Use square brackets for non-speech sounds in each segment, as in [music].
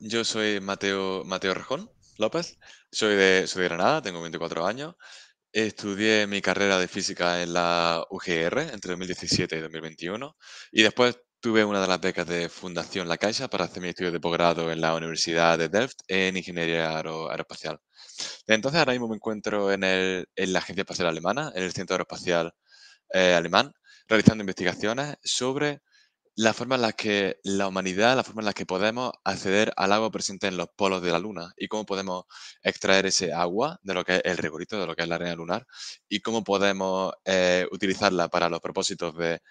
Yo soy Mateo, Mateo Rejón López, soy de, soy de Granada, tengo 24 años. Estudié mi carrera de física en la UGR entre 2017 y 2021 y después tuve una de las becas de Fundación La Caixa para hacer mi estudio de posgrado en la Universidad de Delft en Ingeniería Aeroespacial. Entonces ahora mismo me encuentro en, el, en la Agencia Espacial Alemana, en el Centro Aeroespacial eh, Alemán, realizando investigaciones sobre la forma en la que la humanidad, la forma en la que podemos acceder al agua presente en los polos de la Luna y cómo podemos extraer ese agua de lo que es el regolito, de lo que es la arena lunar y cómo podemos eh, utilizarla para los propósitos de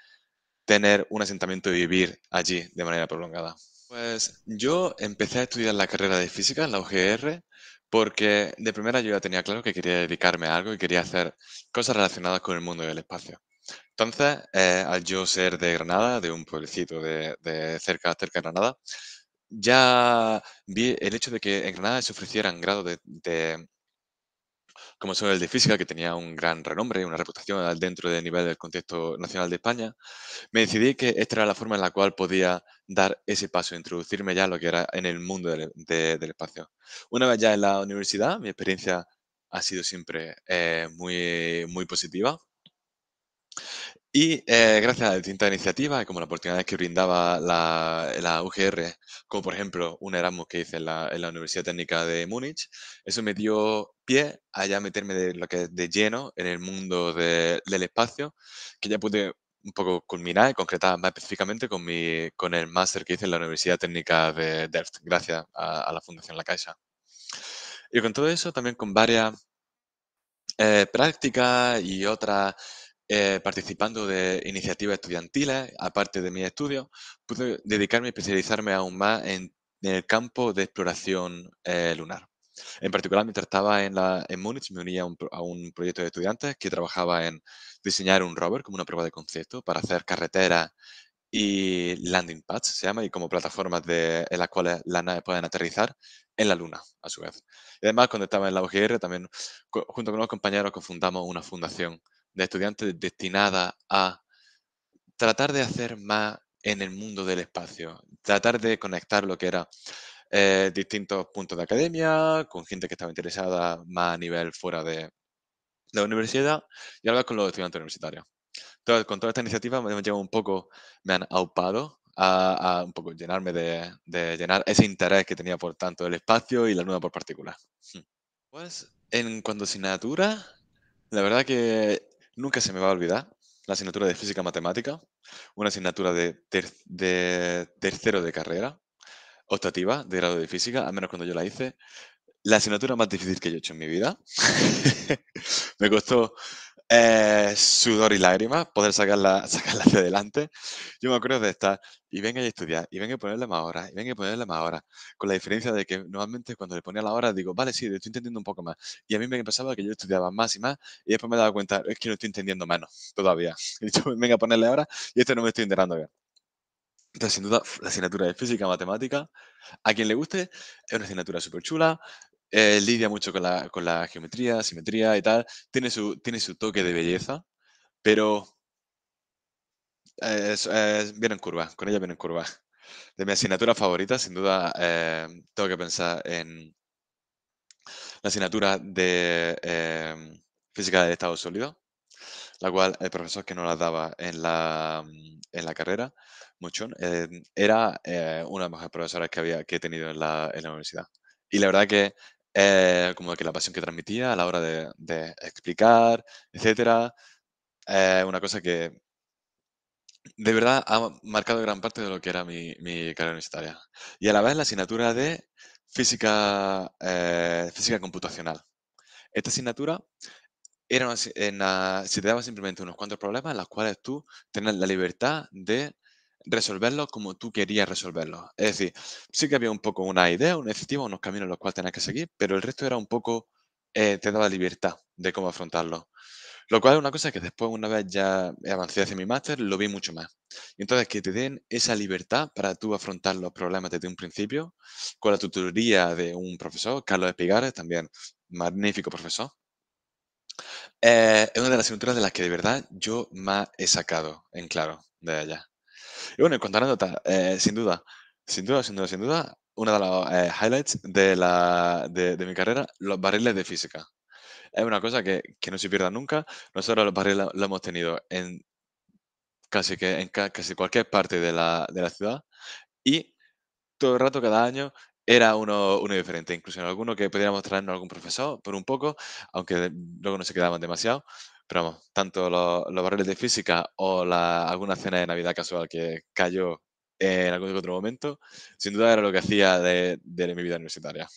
tener un asentamiento y vivir allí de manera prolongada. Pues yo empecé a estudiar la carrera de física en la UGR porque de primera yo ya tenía claro que quería dedicarme a algo y quería hacer cosas relacionadas con el mundo del espacio. Entonces, eh, al yo ser de Granada, de un pueblecito de, de cerca, cerca de Granada, ya vi el hecho de que en Granada se ofrecieran grados de, como son el de física, que tenía un gran renombre y una reputación dentro del nivel del contexto nacional de España, me decidí que esta era la forma en la cual podía dar ese paso, introducirme ya lo que era en el mundo del, espacio. Una vez ya en la universidad, mi experiencia ha sido siempre eh, muy, muy positiva. Y eh, gracias a distintas iniciativas, como la oportunidad que brindaba la, UGR, como por ejemplo un Erasmus que hice en la, Universidad Técnica de Múnich, eso me dio pie a ya meterme de, lo que, de lleno en el mundo del espacio, que ya pude un poco culminar y concretar más específicamente con, mi, con el máster que hice en la Universidad Técnica de Delft, gracias a, la Fundación La Caixa. Y con todo eso, también con varias eh, prácticas y otras eh, participando de iniciativas estudiantiles, aparte de mis estudios, pude dedicarme y especializarme aún más en, el campo de exploración eh, lunar. En particular, mientras estaba en, la, en Múnich, me unía a un, proyecto de estudiantes que trabajaba en diseñar un rover como una prueba de concepto para hacer carreteras y landing pads, se llama, y como plataformas de, en las cuales las naves pueden aterrizar en la Luna, a su vez. Y además, cuando estaba en la UGR, también junto con unos compañeros fundamos una fundación de estudiantes destinada a tratar de hacer más en el mundo del espacio, tratar de conectar lo que era eh, distintos puntos de academia, con gente que estaba interesada más a nivel fuera de, la universidad y hablar con los estudiantes universitarios. Entonces, con toda esta iniciativa me han llevado un poco, me han aupado a, un poco llenarme de, llenar ese interés que tenía por tanto el espacio y la luna por particular. Hmm. Pues en cuanto a asignatura, la verdad que Nunca se me va a olvidar la asignatura de física matemática, una asignatura de, tercero de carrera, optativa de grado de física, al menos cuando yo la hice, la asignatura más difícil que yo he hecho en mi vida. [laughs] me costó eh, sudor y lágrimas, poder sacarla, [laughs] sacarla hacia adelante. Yo me acuerdo de estar, y venga a estudiar, y venga a ponerle más horas, y venga a ponerle más horas. Con la diferencia de que normalmente cuando le ponía la hora, digo, vale, sí, estoy entendiendo un poco más. Y a mí me pasaba que yo estudiaba más y más, y después me daba cuenta, es que no estoy entendiendo menos todavía. [laughs] Y dicho, venga a ponerle ahora y esto no me estoy enterando bien. Entonces, sin duda, la asignatura de física, matemática, a quien le guste, es una asignatura súper chula, eh, lidia mucho con la, con la, geometría, simetría y tal. Tiene su, tiene su toque de belleza, pero vienen curvas viene en curva, con ella viene en curva. De mi asignatura favorita, sin duda, eh, tengo que pensar en la asignatura de em, física de estado sólido, la cual el profesor que no la daba en la, carrera, Muchón, eh, era una de las mejores profesoras que, había, que he tenido en la, en la universidad. Y la verdad que eh, como que la pasión que transmitía a la hora de, explicar, etcétera. Eh, una cosa que de verdad ha marcado gran parte de lo que era mi, carrera universitaria. Y a la vez la asignatura de física, eh, física computacional. Esta asignatura era se te daba simplemente unos cuantos problemas en los cuales tú tenías la libertad de resolverlo como tú querías resolverlo. Es decir, sí que había un poco una idea, un objetivo, unos caminos los cuales tenías que seguir, pero el resto era un poco, eh, te daba libertad de cómo afrontarlo. Lo cual es una cosa que después, una vez ya avancé hacia mi máster, lo vi mucho más. Entonces, que te den esa libertad para tú afrontar los problemas desde un principio, con la tutoría de un profesor, Carlos Espigares, también magnífico profesor. Eh, es una de las asignaturas de las que de verdad yo más he sacado en claro de allá. Y bueno, en cuanto eh, sin duda, sin duda, sin duda, sin duda, una de las eh, highlights de, la, de, mi carrera, los barriles de física. Es una cosa que, que no se pierda nunca. Nosotros los barriles los hemos tenido en casi, que, en casi cualquier parte de la, de la ciudad y todo el rato, cada año, era uno, uno, diferente, incluso en alguno que pudiéramos traernos algún profesor por un poco, aunque luego no se quedaban demasiado, pero vamos, tanto los, los barriles de física o alguna cena de Navidad casual que cayó en algún otro momento, sin duda era lo que hacía de, de, mi vida universitaria.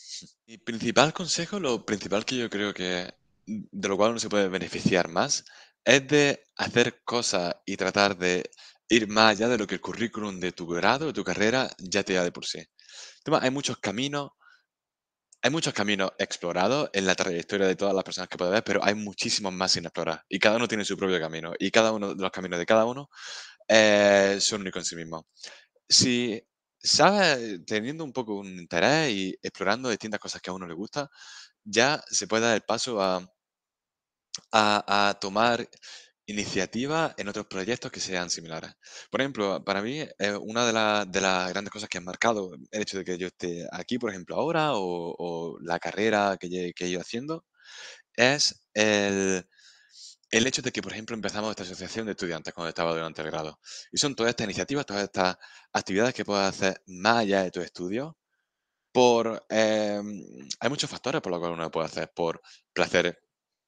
Mi principal consejo, lo principal que yo creo que de lo cual uno se puede beneficiar más, es de hacer cosas y tratar de ir más allá de lo que el currículum de tu grado, de tu carrera, ya te da de por sí. Hay muchos caminos, hay muchos caminos explorados en la trayectoria de todas las personas que puede ver, pero hay muchísimos más sin explorar. Y cada uno tiene su propio camino. Y cada uno de los caminos de cada uno eh, son únicos en sí mismos. Si sabes, teniendo un poco un interés y explorando distintas cosas que a uno le gusta, ya se puede dar el paso a, a tomar iniciativa en otros proyectos que sean similares. Por ejemplo, para mí, eh, una de, las grandes cosas que han marcado el hecho de que yo esté aquí, por ejemplo, ahora, o, la carrera que, he ido haciendo, es el, hecho de que, por ejemplo, empezamos esta asociación de estudiantes cuando estaba durante el grado. Y son todas estas iniciativas, todas estas actividades que puedes hacer más allá de tu estudio por eh, hay muchos factores por los cuales uno puede hacer por placer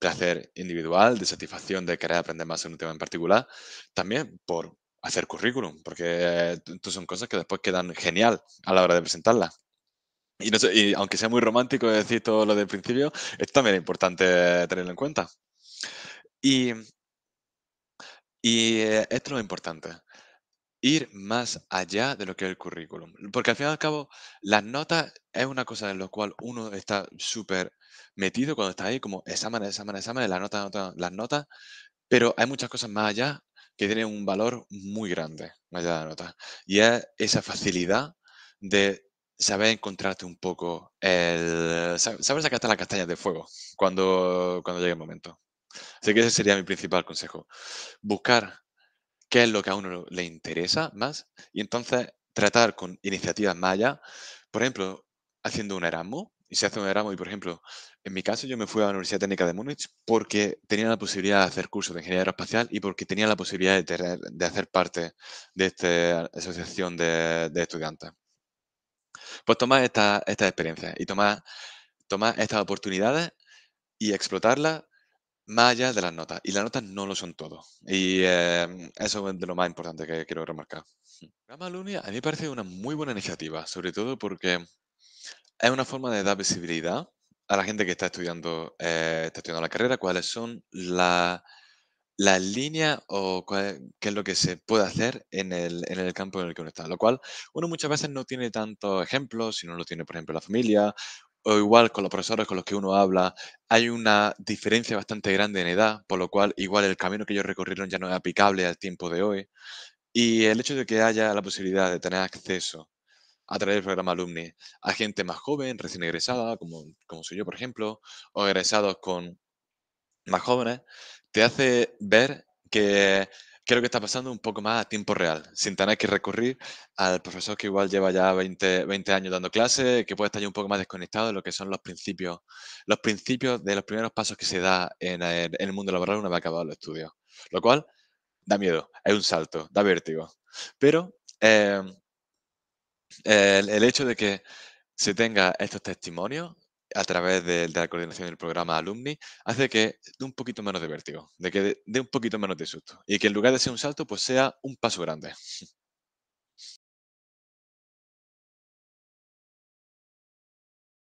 hacer individual, de satisfacción de querer aprender más en un tema en particular, también por hacer currículum, porque eh, son cosas que después quedan genial a la hora de presentarlas. Y, aunque sea muy romántico decir todo lo del principio, esto también es importante tenerlo en cuenta. Y, y eh, esto es lo importante ir más allá de lo que es el currículum. Porque al fin y al cabo, las notas es una cosa en la cual uno está súper metido cuando está ahí, como examen, examen, exámenes, las notas, notas, las notas, pero hay muchas cosas más allá que tienen un valor muy grande, más allá de las notas. Y es esa facilidad de saber encontrarte un poco, el, saber hasta las castañas de fuego cuando, cuando llegue el momento. Así que ese sería mi principal consejo. Buscar qué es lo que a uno le interesa más y entonces tratar con iniciativas mayas, por ejemplo, haciendo un Erasmus. Y se hace un Erasmus y, por ejemplo, en mi caso yo me fui a la Universidad Técnica de Múnich porque tenía la posibilidad de hacer cursos de ingeniería aeroespacial y porque tenía la posibilidad de, hacer parte de esta asociación de, estudiantes. Pues tomar estas experiencias y tomar, tomar estas oportunidades y explotarlas más allá de las notas. Y las notas no lo son todo. Y em, eso es de lo más importante que quiero remarcar. Gama a mí me parece una muy buena iniciativa, sobre todo porque es una forma de dar visibilidad a la gente que está estudiando, eh, la carrera, cuáles son las líneas o qué es lo que se puede hacer en el, en el, campo en el que uno está. Lo cual uno muchas veces no tiene tantos ejemplos, si no lo tiene, por ejemplo, la familia o igual con los profesores con los que uno habla, hay una diferencia bastante grande en edad, por lo cual igual el camino que ellos recorrieron ya no es aplicable al tiempo de hoy. Y el hecho de que haya la posibilidad de tener acceso a través del programa Alumni a gente más joven, recién egresada, como, como soy yo, por ejemplo, o egresados con más jóvenes, te hace ver que creo que está pasando un poco más a tiempo real, sin tener que recurrir al profesor que igual lleva ya 20, años dando clases, que puede estar un poco más desconectado de lo que son los principios, los principios de los primeros pasos que se da en el, mundo laboral una vez acabado los estudios. Lo cual da miedo, es un salto, da vértigo. Pero eh, el hecho de que se tenga estos testimonios a través de, la coordinación del programa Alumni, hace que dé un poquito menos de vértigo, de que dé un poquito menos de susto y que en lugar de ser un salto, pues sea un paso grande.